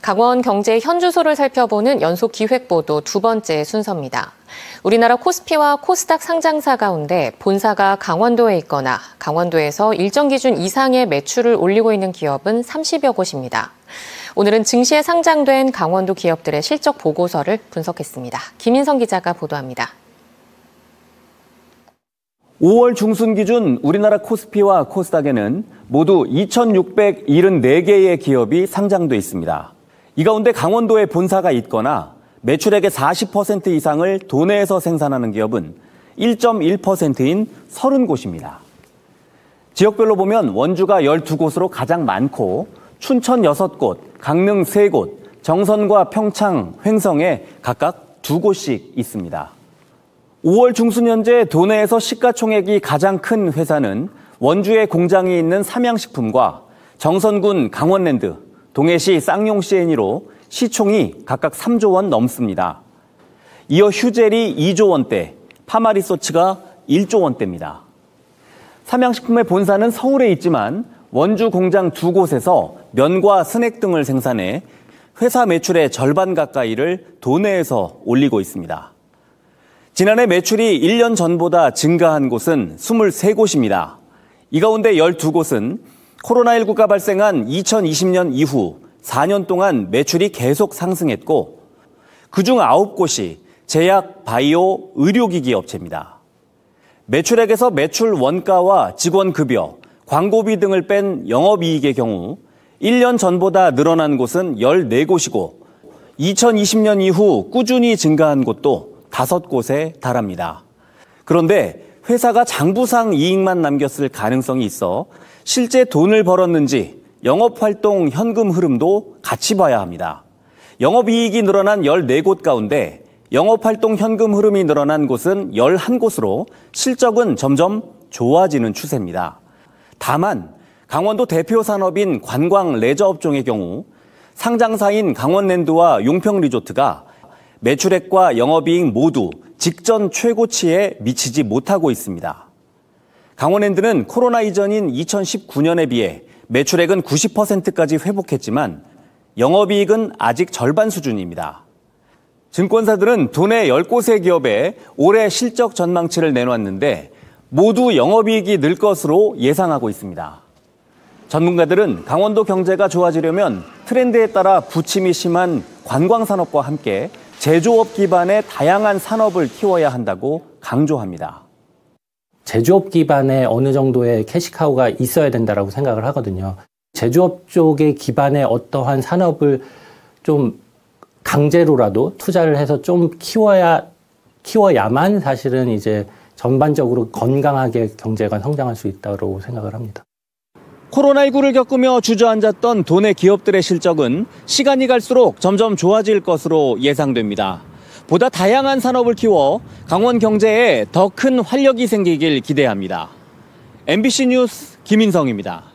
강원 경제 현주소를 살펴보는 연속 기획보도 두 번째 순서입니다. 우리나라 코스피와 코스닥 상장사 가운데 본사가 강원도에 있거나 강원도에서 일정 기준 이상의 매출을 올리고 있는 기업은 30여 곳입니다. 오늘은 증시에 상장된 강원도 기업들의 실적 보고서를 분석했습니다. 김인성 기자가 보도합니다. 5월 중순 기준 우리나라 코스피와 코스닥에는 모두 2,674개의 기업이 상장돼 있습니다. 이 가운데 강원도에 본사가 있거나 매출액의 40% 이상을 도내에서 생산하는 기업은 1.1%인 30곳입니다. 지역별로 보면 원주가 12곳으로 가장 많고 춘천 6곳, 강릉 3곳, 정선과 평창, 횡성에 각각 2곳씩 있습니다. 5월 중순 현재 도내에서 시가총액이 가장 큰 회사는 원주에 공장이 있는 삼양식품과 정선군 강원랜드, 동해시 쌍용 CN이로 시총이 각각 3조 원 넘습니다. 이어 휴젤이 2조 원대, 파마리소치가 1조 원대입니다. 삼양식품의 본사는 서울에 있지만 원주 공장 두 곳에서 면과 스낵 등을 생산해 회사 매출의 절반 가까이를 도내에서 올리고 있습니다. 지난해 매출이 1년 전보다 증가한 곳은 23곳입니다. 이 가운데 12곳은 코로나19가 발생한 2020년 이후 4년 동안 매출이 계속 상승했고 그중 9곳이 제약, 바이오, 의료기기 업체입니다. 매출액에서 매출 원가와 직원 급여, 광고비 등을 뺀 영업이익의 경우 1년 전보다 늘어난 곳은 14곳이고 2020년 이후 꾸준히 증가한 곳도 5곳에 달합니다. 그런데 회사가 장부상 이익만 남겼을 가능성이 있어 실제 돈을 벌었는지 영업활동 현금 흐름도 같이 봐야 합니다. 영업이익이 늘어난 14곳 가운데 영업활동 현금 흐름이 늘어난 곳은 11곳으로 실적은 점점 좋아지는 추세입니다. 다만 강원도 대표 산업인 관광 레저 업종의 경우 상장사인 강원랜드와 용평리조트가 매출액과 영업이익 모두 직전 최고치에 미치지 못하고 있습니다. 강원랜드는 코로나 이전인 2019년에 비해 매출액은 90%까지 회복했지만 영업이익은 아직 절반 수준입니다. 증권사들은 도내 10곳의 기업에 올해 실적 전망치를 내놓았는데 모두 영업이익이 늘 것으로 예상하고 있습니다. 전문가들은 강원도 경제가 좋아지려면 트렌드에 따라 부침이 심한 관광산업과 함께 제조업 기반의 다양한 산업을 키워야 한다고 강조합니다. 제조업 기반의 어느 정도의 캐시카우가 있어야 된다라고 생각을 하거든요. 제조업 쪽의 기반의 어떠한 산업을 좀 강제로라도 투자를 해서 좀 키워야 키워야만 사실은 이제 전반적으로 건강하게 경제가 성장할 수 있다고 생각을 합니다. 코로나19를 겪으며 주저앉았던 돈의 기업들의 실적은 시간이 갈수록 점점 좋아질 것으로 예상됩니다. 보다 다양한 산업을 키워 강원 경제에 더 큰 활력이 생기길 기대합니다. MBC 뉴스 김인성입니다.